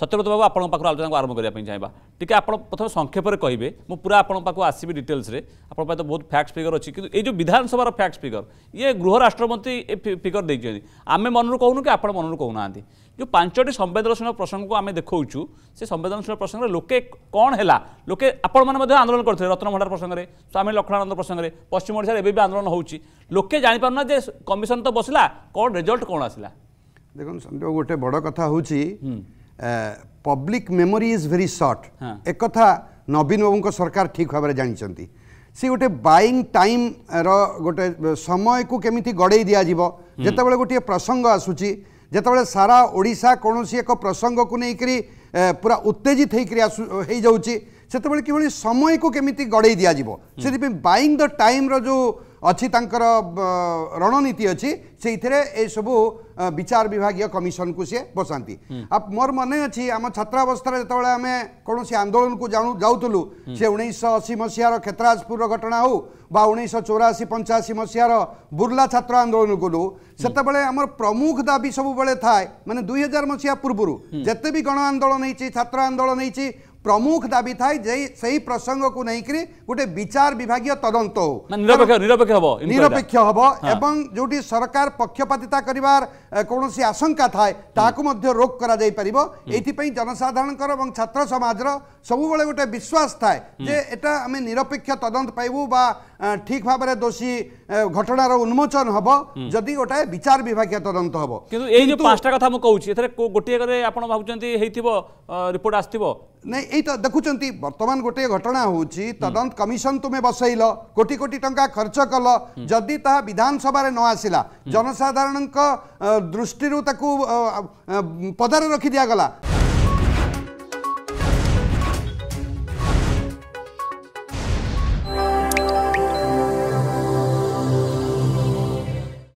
ସତ୍ୟବ୍ରତ ବାବୁ ଆପଣଙ୍କ ପାଖରୁ ଆଲୋଚନାକୁ ଆରମ୍ଭ କରିବା ପାଇଁ ଚାହିଁବା ଟିକେ ଆପଣ ପ୍ରଥମେ ସଂକ୍ଷେପରେ କହିବେ ମୁଁ ପୁରା ଆପଣଙ୍କ ପାଖକୁ ଆସିବି ଡିଟେଲ୍ସରେ ଆପଣଙ୍କ ପାଇଁ ତ ବହୁତ ଫ୍ୟାକ୍ଟ ଫିଗର ଅଛି କିନ୍ତୁ ଏଇ ଯେଉଁ ବିଧାନସଭାର ଫ୍ୟାକ୍ଟ ଫିଗର ଇଏ ଗୃହ ରାଷ୍ଟ୍ରମନ୍ତ୍ରୀ ଏ ଫିଗର ଦେଇଛନ୍ତି ଆମେ ମନରୁ କହୁନୁ କି ଆପଣ ମନରୁ କହୁନାହାନ୍ତି ଯେଉଁ ପାଞ୍ଚଟି ସମ୍ବେଦନଶୀଳ ପ୍ରସଙ୍ଗକୁ ଆମେ ଦେଖାଉଛୁ ସେ ସମ୍ବେଦନଶୀଳ ପ୍ରସଙ୍ଗରେ ଲୋକେ କ'ଣ ହେଲା ଲୋକେ ଆପଣମାନେ ମଧ୍ୟ ଆନ୍ଦୋଳନ କରିଥିଲେ ରତ୍ନଭଣ୍ଡାର ପ୍ରସଙ୍ଗରେ ସ୍ୱାମୀ ଲକ୍ଷ୍ମଣାନନ୍ଦ ପ୍ରସଙ୍ଗରେ ପଶ୍ଚିମ ଓଡ଼ିଶାରେ ଏବେ ବି ଆନ୍ଦୋଳନ ହେଉଛି ଲୋକେ ଜାଣିପାରୁନା ଯେ କମିଶନ ତ ବସିଲା କ'ଣ ରେଜଲ୍ଟ କ'ଣ ଆସିଲା ଦେଖନ୍ତୁ ସନ୍ଦେହ ଗୋଟେ ବଡ଼ କଥା ହେଉଛି public memory is very short ଏକଥା ନବୀନ ବାବୁଙ୍କ ସରକାର ଠିକ୍ ଭାବରେ ଜାଣିଛନ୍ତି ସେ ଗୋଟେ ବାଇଂ ଟାଇମ୍ର ଗୋଟେ ସମୟକୁ କେମିତି ଗଡ଼େଇ ଦିଆଯିବ ଯେତେବେଳେ ଗୋଟିଏ ପ୍ରସଙ୍ଗ ଆସୁଛି ଯେତେବେଳେ ସାରା ଓଡ଼ିଶା କୌଣସି ଏକ ପ୍ରସଙ୍ଗକୁ ନେଇକରି ପୁରା ଉତ୍ତେଜିତ ହେଇକରି ଆସୁ ହେଇଯାଉଛି ସେତେବେଳେ କିଭଳି ସମୟକୁ କେମିତି ଗଡ଼େଇ ଦିଆଯିବ ସେଥିପାଇଁ ବାଇଂ ଦ ଟାଇମ୍ର ଯେଉଁ ଅଛି ତାଙ୍କର ରଣନୀତି ଅଛି ସେଇଥିରେ ଏସବୁ ବିଚାର ବିଭାଗୀୟ କମିଶନକୁ ସିଏ ବସାନ୍ତି ଆଉ ମୋର ମନେ ଅଛି ଆମ ଛାତ୍ରାବସ୍ଥାରେ ଯେତେବେଳେ ଆମେ କୌଣସି ଆନ୍ଦୋଳନକୁ ଜାଣୁ ଯାଉଥିଲୁ ସେ ଉଣେଇଶହ ଅଶୀ ମସିହାର କ୍ଷେତ୍ରାଜପୁରର ଘଟଣା ହଉ ବା ଉଣେଇଶହ ଚଉରାଅଶୀ ପଞ୍ଚାଅଶୀ ମସିହାର ବୁର୍ଲା ଛାତ୍ର ଆନ୍ଦୋଳନ କଲୁ ସେତେବେଳେ ଆମର ପ୍ରମୁଖ ଦାବି ସବୁବେଳେ ଥାଏ ମାନେ ଦୁଇ ହଜାର ମସିହା ପୂର୍ବରୁ ଯେତେ ବି ଗଣ ଆନ୍ଦୋଳନ ହେଇଛି ଛାତ୍ର ଆନ୍ଦୋଳନ ହେଇଛି प्रमुख दाबी था सही प्रसंग को नहीं गोटे विचार विभाग तदंत हो निरपेक्ष हम एवं जो सरकार पक्षपातिता करार कौन आशंका थाए ताकू हम्म। रोक हम्म। कर जनसाधारण छात्र समाज सबुबले गोटे विश्वास थाए हम्म। जे एटा आम निरपेक्ष तदंत पाइबू बा ठीक भाव दोषी घटनार उन्मोचन हम जदि गोटे विचार विभाग तदंत हम कि पांचटा गोटे भाई रिपोर्ट आसो ନାଇଁ ଏଇଟା ଦେଖୁଛନ୍ତି ବର୍ତ୍ତମାନ ଗୋଟିଏ ଘଟଣା ହେଉଛି ତଦନ୍ତ କମିଶନ ତୁମେ ବସେଇଲ କୋଟି କୋଟି ଟଙ୍କା ଖର୍ଚ୍ଚ କଲ ଯଦି ତାହା ବିଧାନସଭାରେ ନ ଆସିଲା ଜନସାଧାରଣଙ୍କ ଦୃଷ୍ଟିରୁ ତାକୁ ପଦାରେ ରଖି ଦିଆଗଲା